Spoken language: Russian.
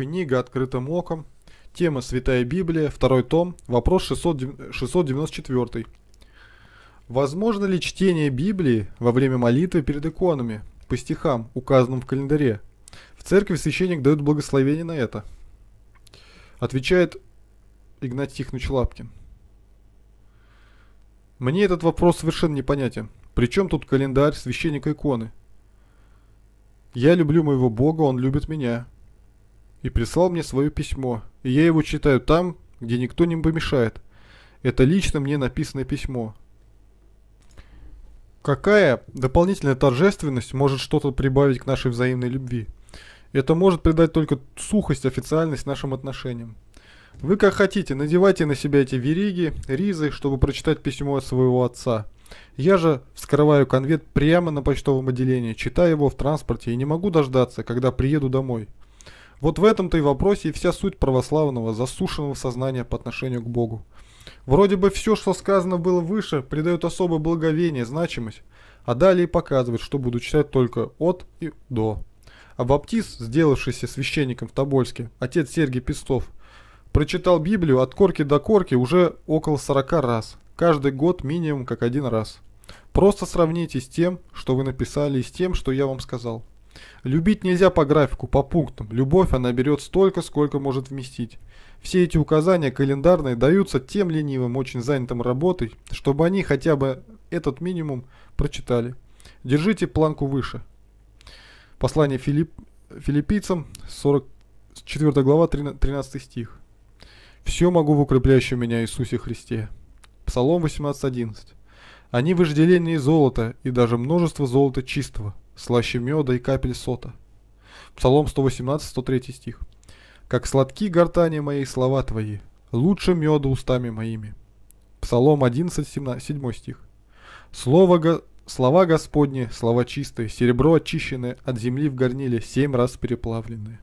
Книга открытым оком. Тема Святая Библия, второй том, вопрос 694. Возможно ли чтение Библии во время молитвы перед иконами по стихам, указанным в календаре? В церкви священник дает благословение на это. Отвечает Игнатий Тихонович Лапкин. Мне этот вопрос совершенно непонятен. Причем тут календарь священника иконы? Я люблю моего Бога, он любит меня и прислал мне свое письмо, и я его читаю там, где никто не помешает. Это лично мне написанное письмо. Какая дополнительная торжественность может что-то прибавить к нашей взаимной любви? Это может придать только сухость, официальность нашим отношениям. Вы как хотите, надевайте на себя эти вериги, ризы, чтобы прочитать письмо от своего отца. Я же вскрываю конверт прямо на почтовом отделении, читаю его в транспорте и не могу дождаться, когда приеду домой. Вот в этом-то и вопросе и вся суть православного, засушенного сознания по отношению к Богу. Вроде бы все, что сказано было выше, придает особое благовение, значимость, а далее показывает, что буду читать только от и до. А баптист, сделавшийся священником в Тобольске, отец Сергий Пестов, прочитал Библию от корки до корки уже около 40 раз, каждый год минимум как один раз. Просто сравните с тем, что вы написали, и с тем, что я вам сказал. Любить нельзя по графику, по пунктам. Любовь она берет столько, сколько может вместить. Все эти указания календарные даются тем ленивым, очень занятым работой, чтобы они хотя бы этот минимум прочитали. Держите планку выше. Послание Филипп, филиппийцам, 44 глава, 13 стих. «Все могу в укрепляющем меня Иисусе Христе». Псалом 18.11. «Они вожделение золота, и даже множество золота чистого, слаще меда и капель сота. Псалом 118, 103 стих. «Как сладки гортани мои слова твои, лучше меда устами моими». Псалом 11, 17, 7 стих. Слово го... «Слова Господни, слова чистые, серебро очищенное, от земли в горниле, семь раз переплавленное».